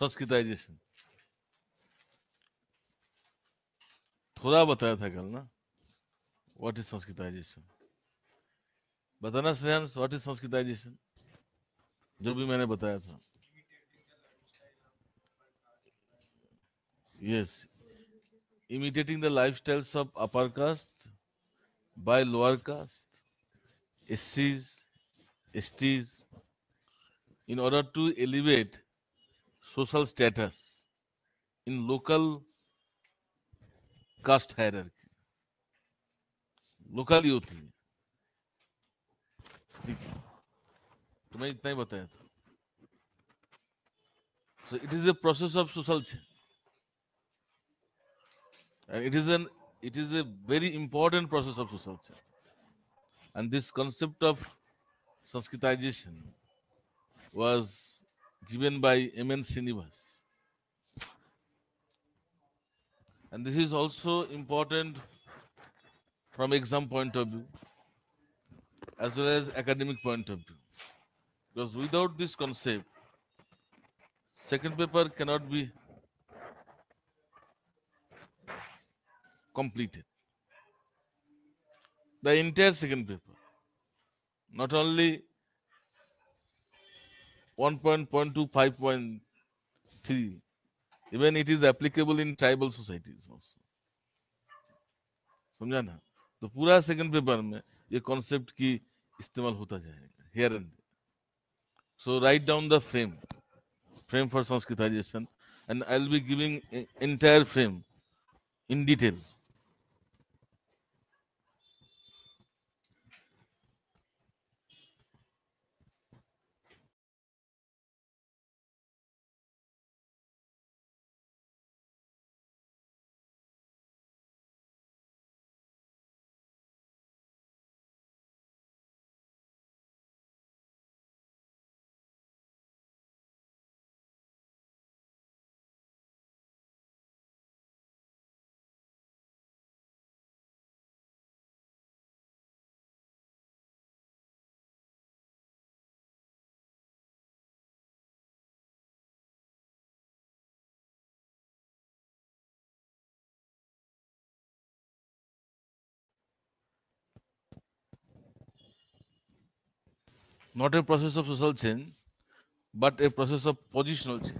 Sanskritisation थोड़ा बताया था कल ना व्हाट इज संस्कृताइजेशन बताना श्रेयंस व्हाट इज संस्कृताइजेशन जो भी मैंने बताया था yes imitating the life styles of upper caste by lower caste एस सीज STs in order to elevate social status in local caste hierarchy, local youth. so it is a process of social change and it is an it is a very important process of social change and this concept of sanskritization was given by M.N. Srinivas. And this is also important from exam point of view as well as academic point of view. Because without this concept, second paper cannot be completed. The entire second paper, not only 1.1 Even it is applicable in tribal societies also. समझा ना तो पूरा second paper में ये concept की इस्तेमाल होता जाएगा here and so write down the frame frame for Sanskritization and I will be giving entire frame in detail not a process of social change, but a process of positional change.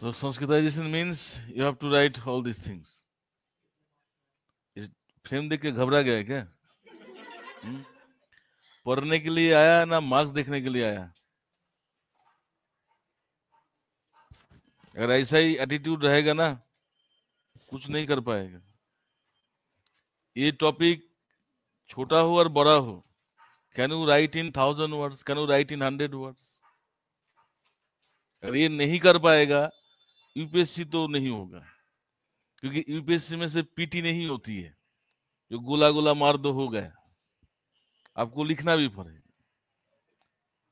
So Sanskritization means you have to write all this things frame देख के घबरा गया क्या हम्म? पढ़ने के लिए आया ना मार्क्स देखने के लिए आया अगर ऐसा ही एटीट्यूड रहेगा ना कुछ नहीं कर पाएगा ये टॉपिक छोटा हो और बड़ा हो can you write in thousand words can you write in hundred words अगर ये नहीं कर पाएगा यूपीएससी तो नहीं होगा क्योंकि यूपीएससी में से पीटी नहीं होती है जो गोला गोला मार दो हो गए आपको लिखना भी पड़े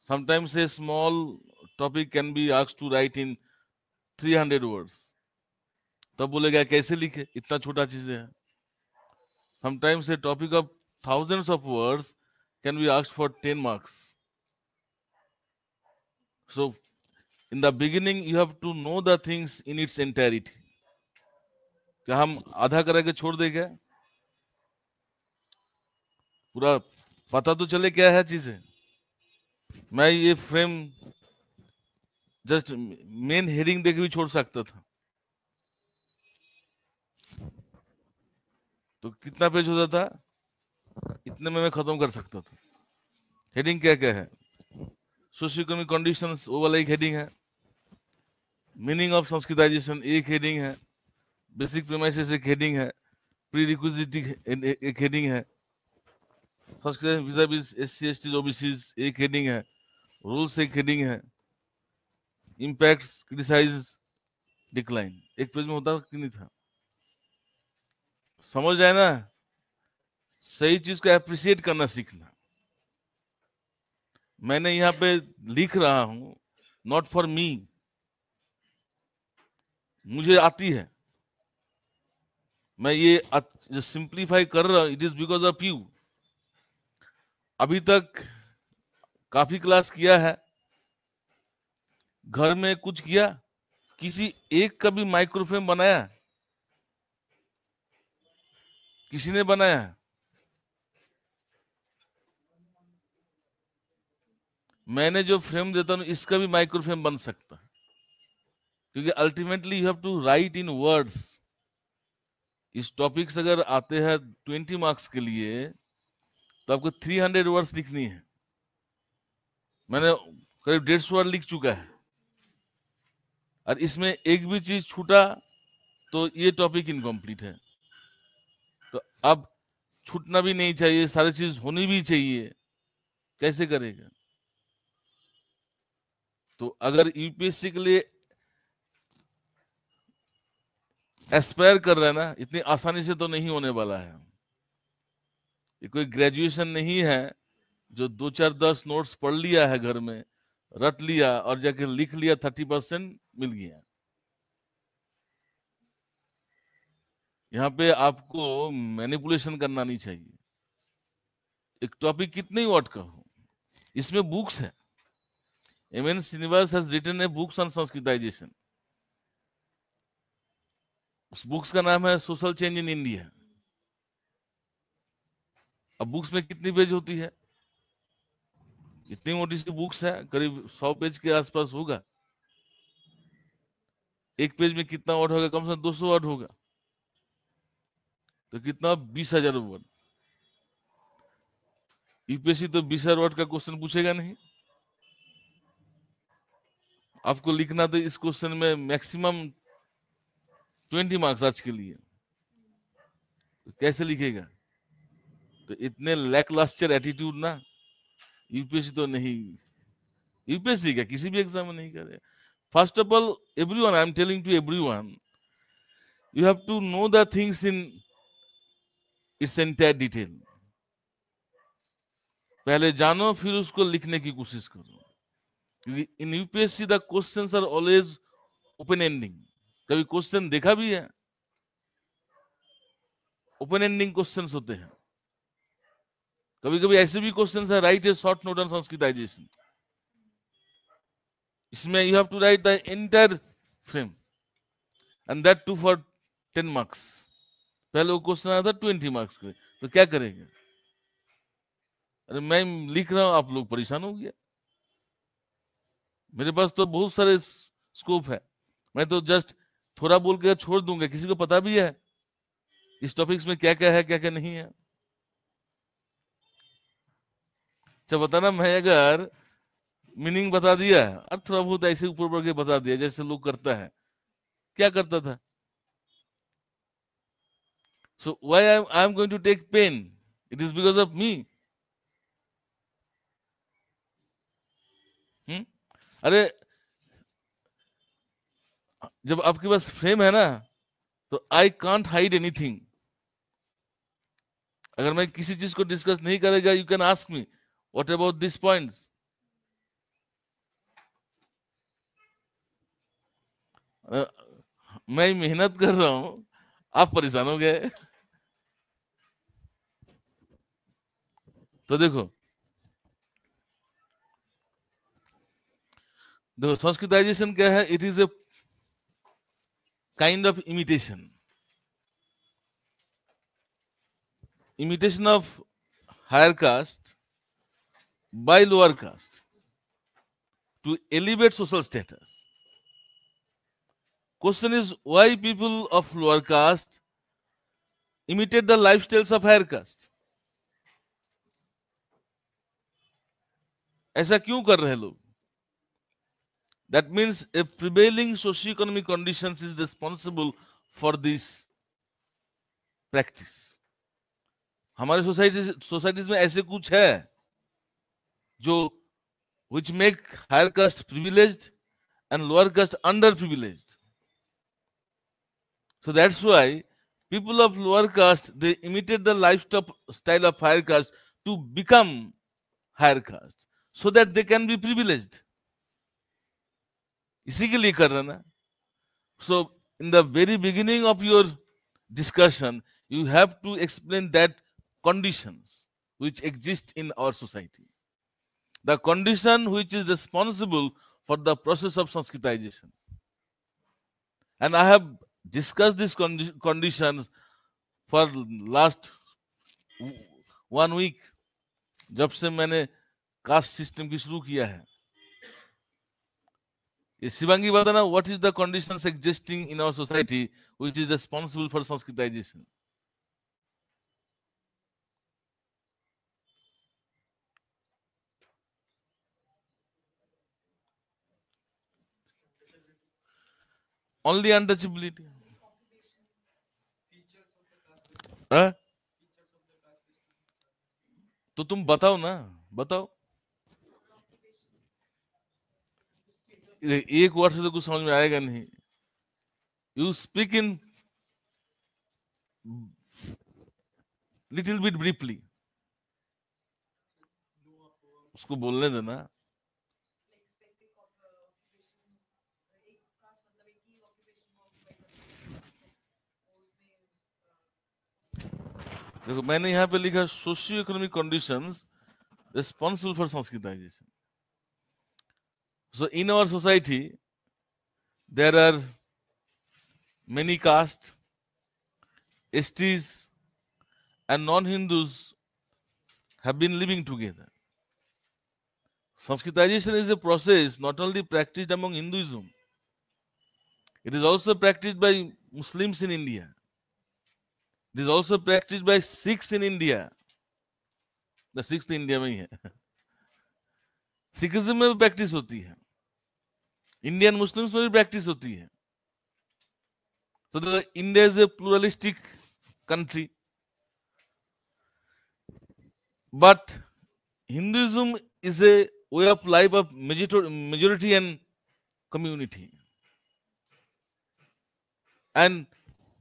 sometimes a small topic can be ask to write in 300 hundred words तब बोलेगा कैसे लिखे इतना छोटा चीज है sometimes a topic of thousands of words can be ask for ten marks so in the beginning you have to know the things in its entirety क्या हम आधा करा के छोड़ क्या पूरा पता तो चले क्या है चीजें मैं ये फ्रेम जस्ट मेन हेडिंग देख भी छोड़ सकता था तो कितना पेज होता था इतने में मैं खत्म कर सकता था हेडिंग क्या क्या है सोशियो इकोनॉमिक कंडीशंस वो वाला एक हेडिंग है मीनिंग ऑफ संस्कृताइजेशन एक हेडिंग है बेसिक प्रीमाइसेस एक हेडिंग है प्री रिक्विजिट एक हेडिंग है Sanskritization by S C STs OBCs एक हेडिंग है रूल्स एक हेडिंग है इम्पैक्ट क्रिटिसाइज डिक्लाइन एक पेज में होता कि नहीं था समझ जाए ना सही चीज को अप्रिशिएट करना सीखना मैंने यहाँ पे लिख रहा हूं नॉट फॉर मी मुझे आती है मैं ये सिंप्लीफाई कर रहा हूं it is because of you अभी तक काफी क्लास किया है घर में कुछ किया किसी एक का भी माइक्रोफ्रेम बनाया किसी ने बनाया मैंने जो फ्रेम देता हूं इसका भी माइक्रोफ्रेम बन सकता क्योंकि ultimately you have to write in words इस टॉपिक्स अगर आते हैं ट्वेंटी मार्क्स के लिए तो आपको थ्री हंड्रेड वर्ड्स लिखनी है मैंने करीब डेढ़ सौ वर्ड लिख चुका है और इसमें एक भी चीज छूटा तो ये टॉपिक इनकम्प्लीट है तो अब छूटना भी नहीं चाहिए सारी चीज होनी भी चाहिए कैसे करेगा तो अगर यूपीएससी के लिए एस्पायर कर रहे हैं ना इतनी आसानी से तो नहीं होने वाला है ये कोई ग्रेजुएशन नहीं है जो दो चार दस नोट्स पढ़ लिया है घर में रट लिया और जाके लिख लिया थर्टी परसेंट मिल गया यहाँ पे आपको मैनिपुलेशन करना नहीं चाहिए एक टॉपिक कितने वर्ड का हो इसमें बुक्स है M N Srinivas has written a books on Sanskritization उस बुक्स का नाम है सोशल चेंज इन इंडिया अब बुक्स में कितनी पेज होती है इतनी मोटी सी बुक्स है करीब सौ पेज के आसपास होगा एक पेज में कितना वर्ड होगा कम से कम दो सौ वर्ड होगा तो कितना बीस हजार वर्ड यूपीएससी तो बीस हजार वर्ड का क्वेश्चन पूछेगा नहीं आपको लिखना तो इस क्वेश्चन में मैक्सिमम ट्वेंटी मार्क्स आज के लिए तो कैसे लिखेगा तो इतने लैक लास्टर एटीट्यूड ना यूपीएससी तो नहीं यूपीएससी क्या किसी भी एग्जाम में नहीं करे first of all every one I am telling to every one you have to know the things in its entire detail पहले जानो फिर उसको लिखने की कोशिश करो in UPSC the question are always open ending कभी क्वेश्चन देखा भी है ओपन एंडिंग क्वेश्चन होते हैं कभी कभी ऐसे भी क्वेश्चन है write a short note on Sanskritization इसमें you have to write the inter frame and that too for ten marks पहले वो क्वेश्चन आया था ट्वेंटी मार्क्स के तो क्या करेंगे अरे मैं लिख रहा हूं आप लोग परेशान हो गया मेरे पास तो बहुत सारे स्कोप है मैं तो जस्ट थोड़ा बोल के छोड़ दूंगा किसी को पता भी है इस टॉपिक्स में क्या क्या है क्या क्या नहीं है अच्छा बताना मैं अगर मीनिंग बता दिया है अर्थ बहुत ऐसे ऊपर बढ़ के बता दिया जैसे लोग करता है क्या करता था so why I I am going to take pen it is because of me अरे जब आपके पास फ्रेम है ना तो आई कांट हाइड एनीथिंग अगर मैं किसी चीज को डिस्कस नहीं करेगा you can ask me what about this point मैं मेहनत कर रहा हूं आप परेशान हो गए तो देखो देखो संस्कृताइजेशन क्या है it is a kind of imitation. Imitation of higher caste by lower caste to elevate social status. Question is why people of lower caste imitate the lifestyles of higher caste? ऐसा क्यों कर रहे हैं लोग That means a prevailing socio-economic conditions is responsible for this practice. हमारे societies societies में ऐसे कुछ which make higher caste privileged and lower caste underprivileged. So that's why people of lower caste they imitate the lifestyle style of higher caste to become higher caste so that they can be privileged. इसी के लिए कर रहे ना so in the very beginning of your discussion you have to explain that condition which exist in our society the condition which is responsible for the process of Sanskritization and I have discuss this condition for last one week जब से मैंने caste system की शुरू किया है Sivangi Vadana, what is the conditions existing in our society which is responsible for Sanskritization? Only untouchability. Huh? तो तुम बताओ ना बताओ एक वर्ड से तो कुछ समझ में आएगा नहीं you speak in little bit briefly उसको बोलने देना देखो मैंने यहां पे लिखा socio economic conditions responsible for Sanskritization So in our society, there are many castes, STs, and non-Hindus have been living together. Sanskritization is a process not only practiced among Hinduism, it is also practiced by Muslims in India. It is also practiced by Sikhs in India. The Sikhs India में ही practice. Sikhism में भी होती है Indian Muslims में practice practice So है तो India is a pluralistic but hinduism is a way of life of majority and community and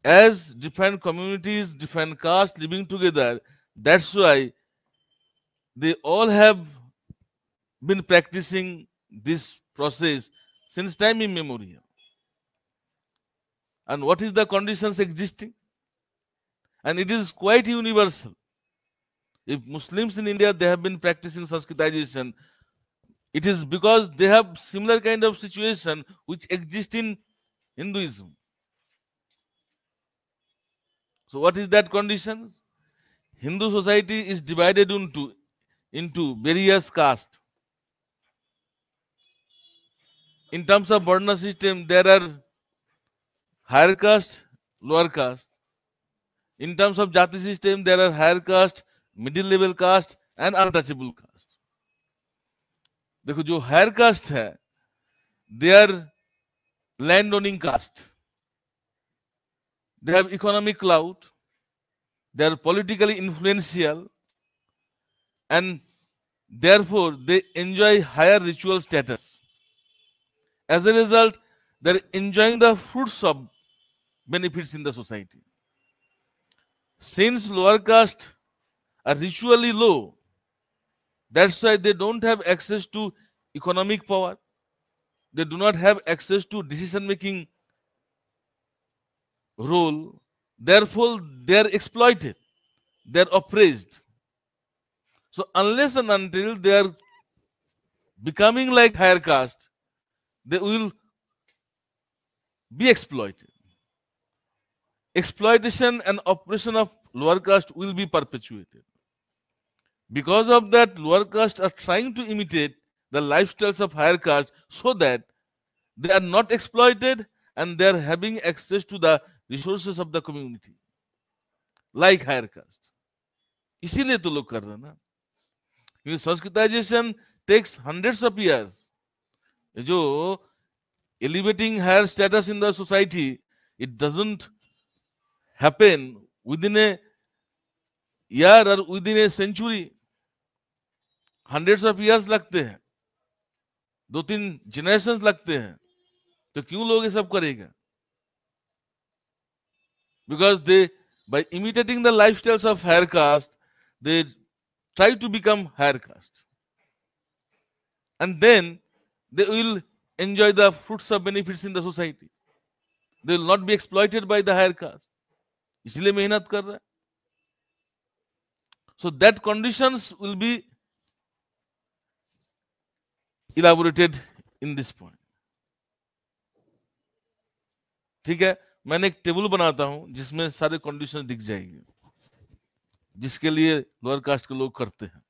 as different communities different castes living together that's why they all have been practicing this process since time immemorial. And what is the conditions existing? And it is quite universal. If Muslims in India, they have been practicing Sanskritization, it is because they have similar kind of situation which exist in Hinduism. So what is that conditions? Hindu society is divided into, into various castes. in terms of Varna system, there are higher caste, lower caste. In terms of Jati system, there are higher caste, middle level caste, and untouchable caste. The higher caste, hai, they are land owning caste. They have economic clout. They are politically influential. And therefore, they enjoy higher ritual status. As a result, they're enjoying the fruits of benefits in the society. Since lower caste are ritually low, that's why they don't have access to economic power. They do not have access to decision making role. Therefore, they're exploited, they're oppressed. So, unless and until they are becoming like higher caste, they will be exploited. Exploitation and oppression of lower caste will be perpetuated. Because of that, lower caste are trying to imitate the lifestyles of higher caste so that they are not exploited and they are having access to the resources of the community, like higher caste. इसीलिए तो लोग कर रहे ना क्योंकि Sanskritization takes hundreds of years. जो elevating higher status in society it doesn't happen within year और within a century hundred of years लगते हैं दो तीन जनरेशन लगते हैं तो क्यों लोग ये सब करेगा because they by imitating the life styles of higher caste they try to become higher caste and then they will enjoy the fruits of benefits in the society. They will not be exploited by the higher caste. इसलिए मेहनत कर रहा है so that conditions will be elaborated in this point ठीक है मैंने एक table बनाता हूं जिसमें सारे कंडीशन दिख जाएंगे जिसके लिए लोअर कास्ट के लोग करते हैं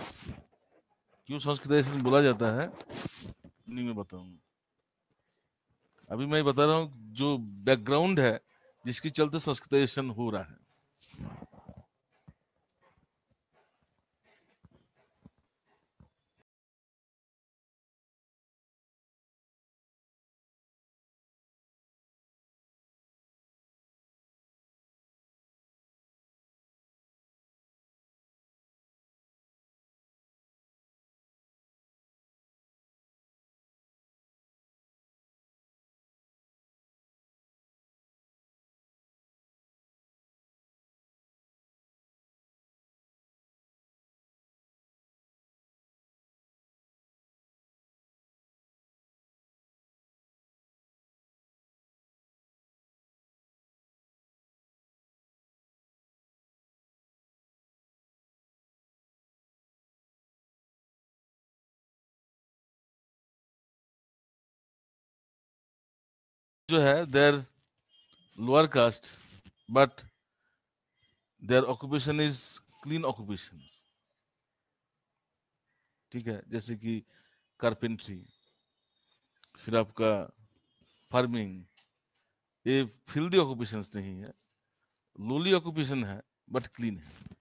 क्यों संस्कृत तो बोला जाता है नहीं मैं बताऊंगा अभी मैं बता रहा हूँ जो बैकग्राउंड है जिसके चलते संस्कृत तो हो रहा है जो है their lower caste but their occupation is clean occupation ठीक है जैसे कि कारपेंट्री फिर आपका फार्मिंग ये फील्डी ऑक्यूपेशन नहीं है लोली ऑक्यूपेशन है बट क्लीन है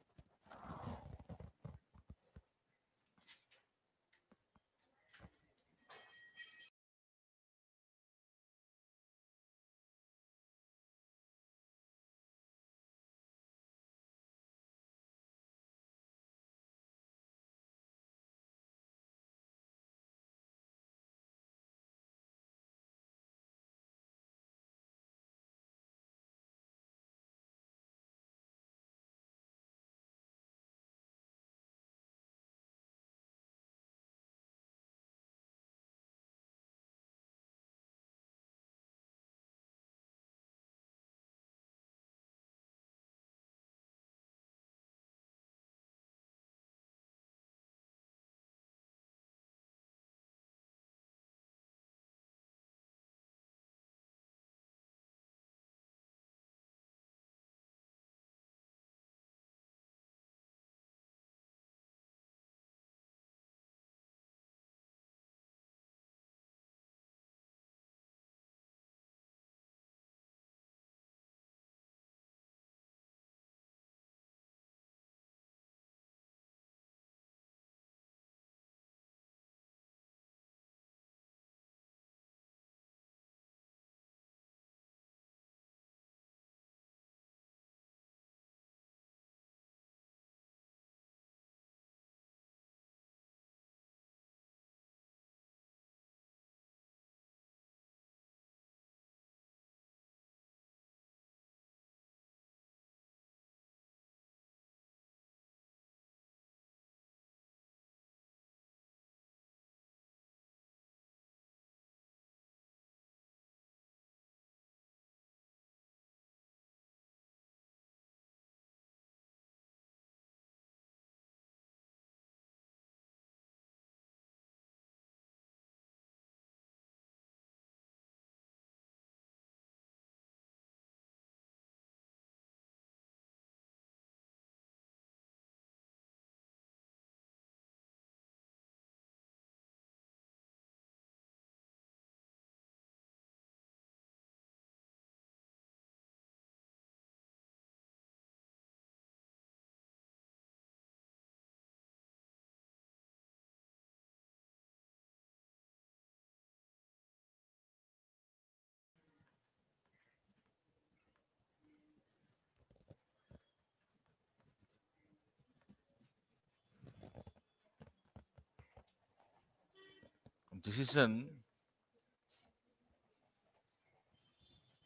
decision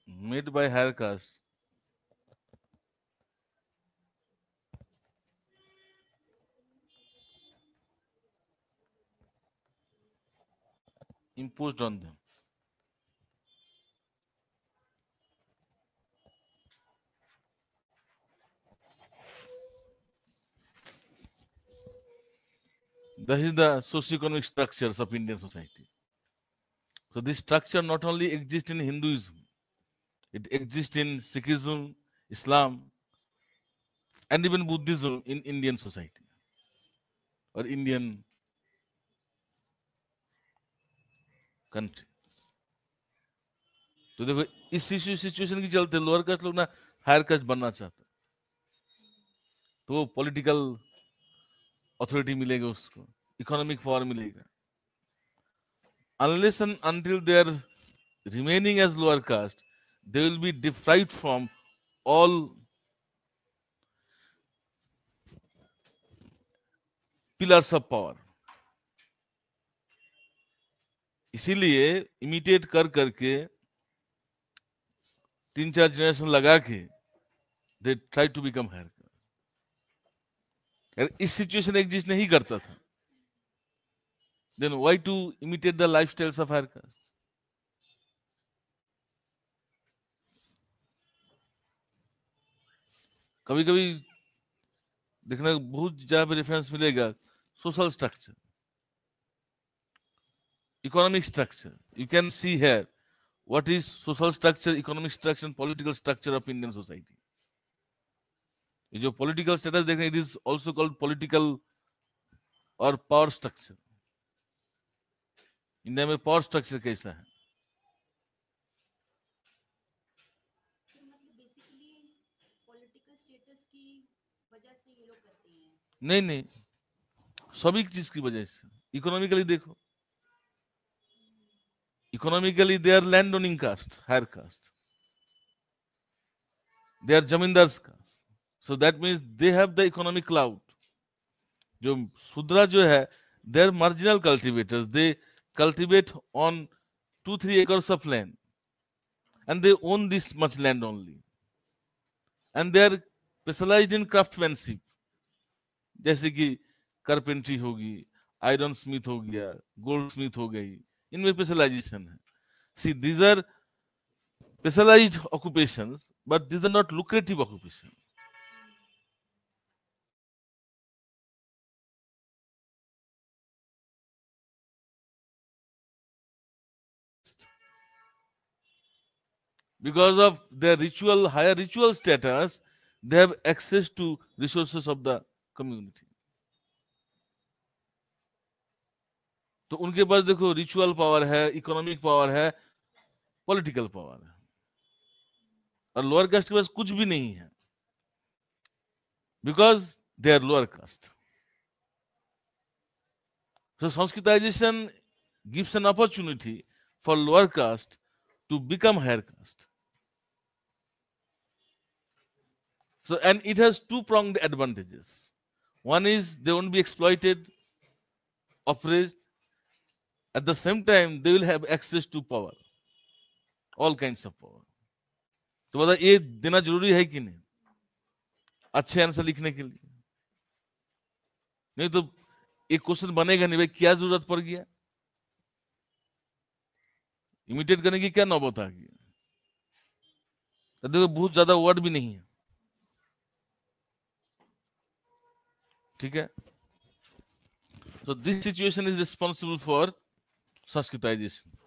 made by higher caste imposed on them. That is the socio-economic structures of Indian society. So this structure not only exists in Hinduism, it exists in Sikhism, Islam, and even Buddhism in Indian society or Indian country. तो देखो इस situation के चलते lower caste लोग ना higher cast बनना चाहते तो वो पॉलिटिकल अथॉरिटी मिलेगा उसको इकोनॉमिक पावर मिलेगा unless and until they are remaining as lower caste they will be deprived from all pillars of power इसीलिए इमिटेट कर करके तीन चार जनरेशन लगा के they try to become higher इस सिचुएशन एग्जिस्ट नहीं करता था then why to imitate the life style of higher caste कभी कभी देखना बहुत ज्यादा पे रेफरेंस मिलेगा social structure economic structure you can see here what is social structure economic structure political structure of Indian society ये जो पॉलिटिकल स्टेटस देख रहे हैं it is also called political और पावर स्ट्रक्चर इंडिया में पावर स्ट्रक्चर कैसा है नहीं नहीं सभी चीज की वजह से इकोनॉमिकली देखो economically they are land owning caste higher caste they are zamindar caste So that means they have the economic clout. Jo sudra jo they're marginal cultivators. They cultivate on two, three acres of land. And they own this much land only. And they are specialized in craftsmanship. Jaise carpentry hogi, iron smith ho gaya, gold smith ho In my specialization. See, these are specialized occupations, but these are not lucrative occupations. because of their ritual, higher ritual status, they have access to resources of the community. तो उनके पास देखो ritual power है economic power है political power है और lower caste के पास कुछ भी नहीं है because they are lower caste so Sanskritization gives an opportunity for lower caste to become higher caste. So, and it has two pronged advantages. One is they won't be exploited, oppressed. At the same time, they will have access to power, all kinds of power. तो बता ये देना जरूरी है कि नहीं अच्छे answer लिखने के लिए नहीं तो ये क्वेश्चन बनेगा नहीं भाई क्या जरूरत पड़ गया इमिटेट करने की क्या नौबत आ गई देखो बहुत ज्यादा वर्ड भी नहीं है ठीक है so this situation is responsible for sanskritization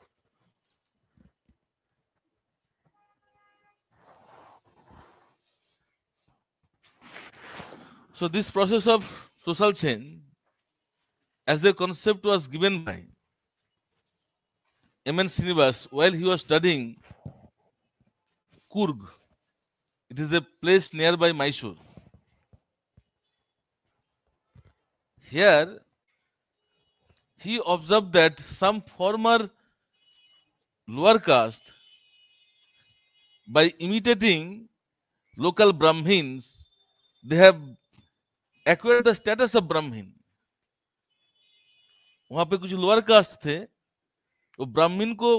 so this process of social change as a concept was given by mn Srinivas while he was studying kurg it is a place nearby mysore Here, he observed that some former lower caste, by imitating local Brahmins, they have acquired the status of Brahmin. वहां पे कुछ lower caste थे वो ब्राह्मण को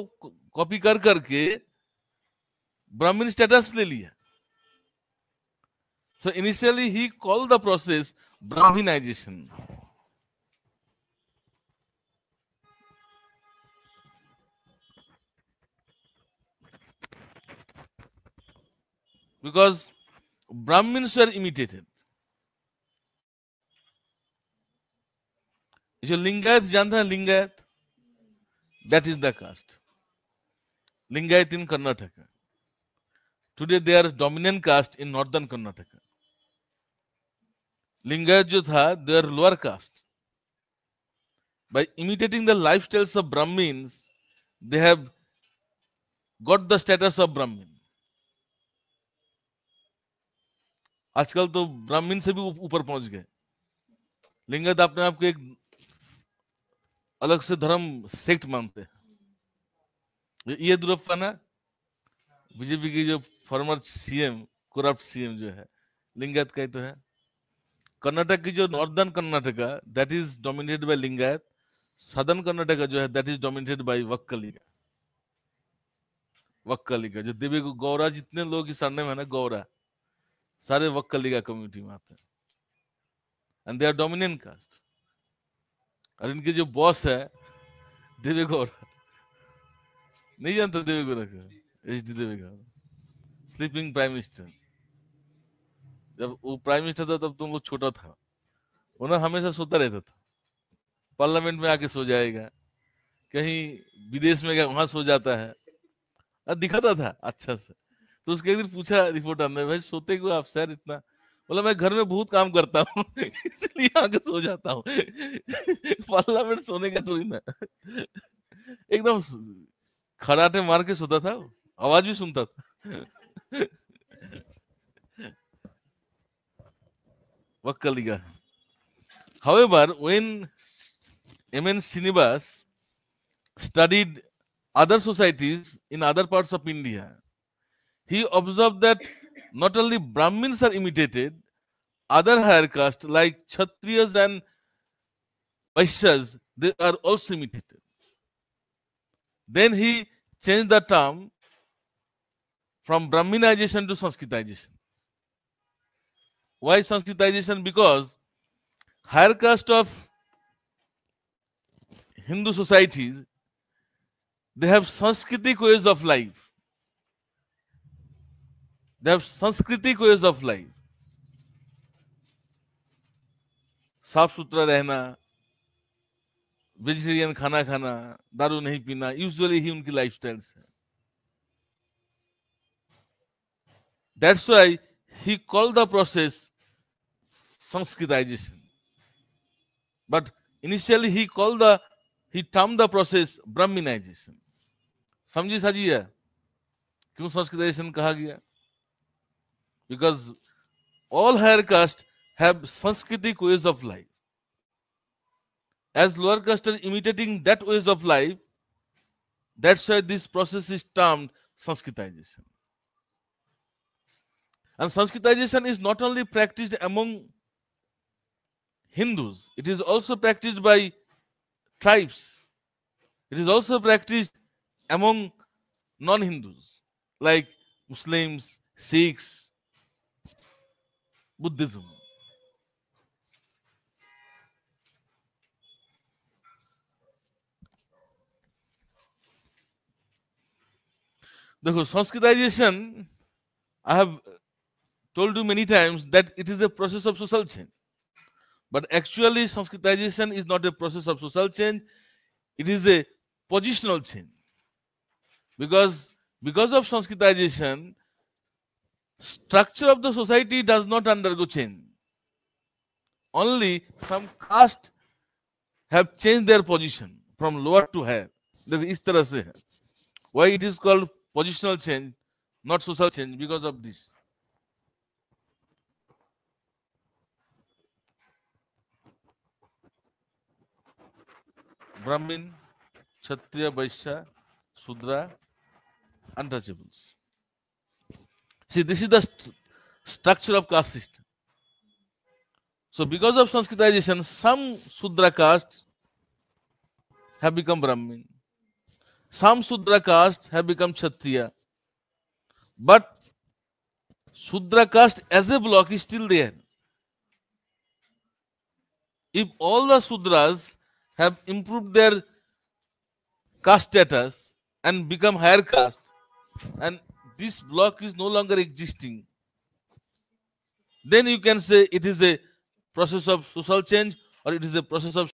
copy कर करके ब्राह्मण स्टेटस ले लिया so initially he call the process Brahminization because Brahmins were imitated. जो लिंगायत Lingayat हैं Lingayat, that is the caste. Lingayat in Karnataka. Today they are dominant caste in northern Karnataka. Lingayat जो था they are lower caste by imitating the lifestyles of Brahmins, they have got the status of Brahmin. आजकल तो ब्राह्मीण से भी ऊपर पहुंच गए लिंगत अपने आप को एक अलग से धर्म सेक्ट मानते हैं ये दुरप्पा ना बीजेपी की जो फॉर्मर सीएम करप्ट सीएम जो है लिंगायत का ही तो है कर्नाटक की जो northern Karnataka that is dominated by Lingayat southern Karnataka जो है that is dominated by Vokkaliga जो देवी गौरा जितने लोग इस में है ना गौरा सारे वक्कलीगा कम्युनिटी में आते हैं and they are dominant caste और इनके जो बॉस है देवेगौड़ा नहीं जानता देवेगौड़ा का H D Devegowda sleeping prime minister जब वो प्राइम मिनिस्टर था तब तुम तो लोग छोटा था उन्हें हमेशा सोता रहता था पार्लियामेंट में आके सो जाएगा कहीं विदेश में गया वहां सो जाता है दिखाता था अच्छा से तो उसके एक दिन पूछा रिपोर्टर ने भाई सोते क्यों आप सर इतना बोला मैं घर में बहुत काम करता हूँ इसलिए आगे सो जाता हूँ पार्लियामेंट सोने का थोड़ी तो ना एकदम खड़ाटे मार के सोता था आवाज भी सुनता था Wakkaliga. However, when M.N. Sinibas studied other societies in other parts of India, he observed that not only Brahmins are imitated, other higher castes like Kshatriyas and Vaishyas, they are also imitated. Then he changed the term from Brahminization to Sanskritization. Why Sanskritization? Because higher caste of Hindu societies, they have Sanskritic ways of life. they have सांस्कृतिक ways of life साफ सुथरा रहना vegetarian खाना खाना दारू नहीं पीना usually ही उनकी लाइफ स्टाइल है that's why he call the process Sanskritization but initially he call the he term the process Brahminization समझी है क्यों संस्कृताइजेशन कहा गया because all higher castes have Sanskritic ways of life. As lower caste are imitating that ways of life, that's why this process is termed Sanskritization. And Sanskritization is not only practiced among Hindus, it is also practiced by tribes. It is also practiced among non Hindus like Muslims, Sikhs, buddhism দেখো Sanskritization I have told you many times that it is a process of social change but actually sanskritization is not a process of social change it is a positional change because because of sanskritization structure of the society does not undergo change. Only some caste have changed their position from lower to higher. The tarah se Why it is called positional change, not social change, because of this. Brahmin, Kshatriya, Vaishya, Sudra, untouchables. See, this is the st structure of caste system. So, because of Sanskritization, some Sudra castes have become Brahmin. Some Sudra castes have become Kshatriya. But Sudra caste as a block is still there. If all the Sudras have improved their caste status and become higher caste, and this block is no longer existing then you can say it is a process of social change or it is a process of